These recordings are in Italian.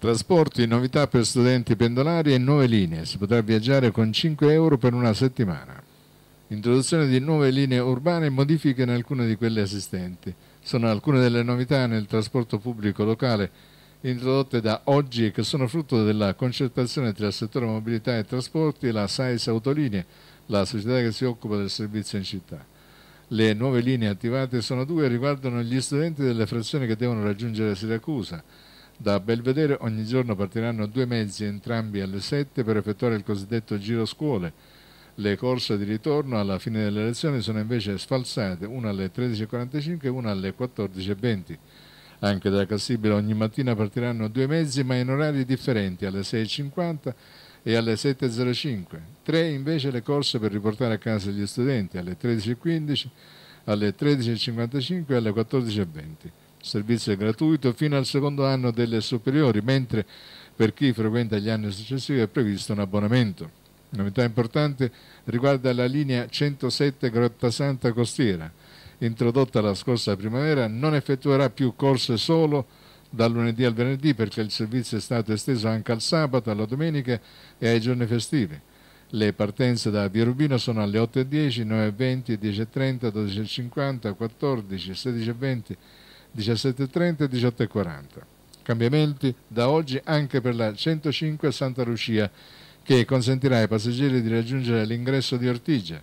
Trasporti, novità per studenti pendolari e nuove linee. Si potrà viaggiare con 5 euro per una settimana. Introduzione di nuove linee urbane e modifiche in alcune di quelle esistenti. Sono alcune delle novità nel trasporto pubblico locale introdotte da oggi e che sono frutto della concertazione tra il settore mobilità e trasporti e la SAIS Autolinee, la società che si occupa del servizio in città. Le nuove linee attivate sono due e riguardano gli studenti delle frazioni che devono raggiungere Siracusa da Belvedere ogni giorno partiranno due mezzi, entrambi alle 7, per effettuare il cosiddetto giro scuole. Le corse di ritorno alla fine delle lezioni sono invece sfalsate, una alle 13.45 e una alle 14.20. Anche da Cassibile ogni mattina partiranno due mezzi, ma in orari differenti, alle 6.50 e alle 7.05. Tre invece le corse per riportare a casa gli studenti, alle 13.15, alle 13.55 e alle 14.20 servizio è gratuito fino al secondo anno delle superiori, mentre per chi frequenta gli anni successivi è previsto un abbonamento. novità importante riguarda la linea 107 Grottasanta Costiera. Introdotta la scorsa primavera, non effettuerà più corse solo dal lunedì al venerdì perché il servizio è stato esteso anche al sabato, alla domenica e ai giorni festivi. Le partenze da Vierubino sono alle 8.10, 9.20, 10.30, 12.50, 14, 16.20, 17.30 e 18.40. Cambiamenti da oggi anche per la 105 a Santa Lucia, che consentirà ai passeggeri di raggiungere l'ingresso di Ortigia.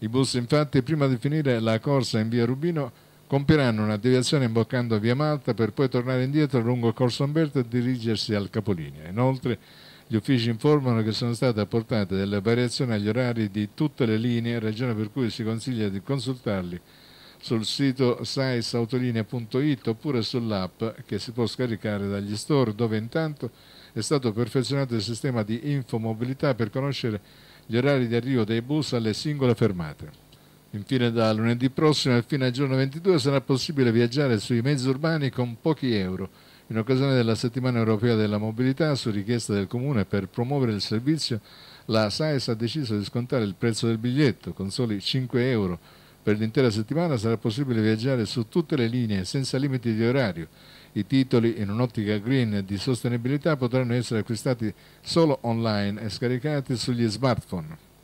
I bus infatti, prima di finire la corsa in via Rubino, compiranno una deviazione imboccando via Malta per poi tornare indietro lungo Corso Umberto e dirigersi al capolinea. Inoltre, gli uffici informano che sono state apportate delle variazioni agli orari di tutte le linee, ragione per cui si consiglia di consultarli sul sito saisautolinea.it oppure sull'app che si può scaricare dagli store dove intanto è stato perfezionato il sistema di infomobilità per conoscere gli orari di arrivo dei bus alle singole fermate. Infine da lunedì prossimo e fino al giorno 22 sarà possibile viaggiare sui mezzi urbani con pochi euro in occasione della settimana europea della mobilità su richiesta del comune per promuovere il servizio la SAES ha deciso di scontare il prezzo del biglietto con soli 5 euro per l'intera settimana sarà possibile viaggiare su tutte le linee senza limiti di orario. I titoli in un'ottica green di sostenibilità potranno essere acquistati solo online e scaricati sugli smartphone.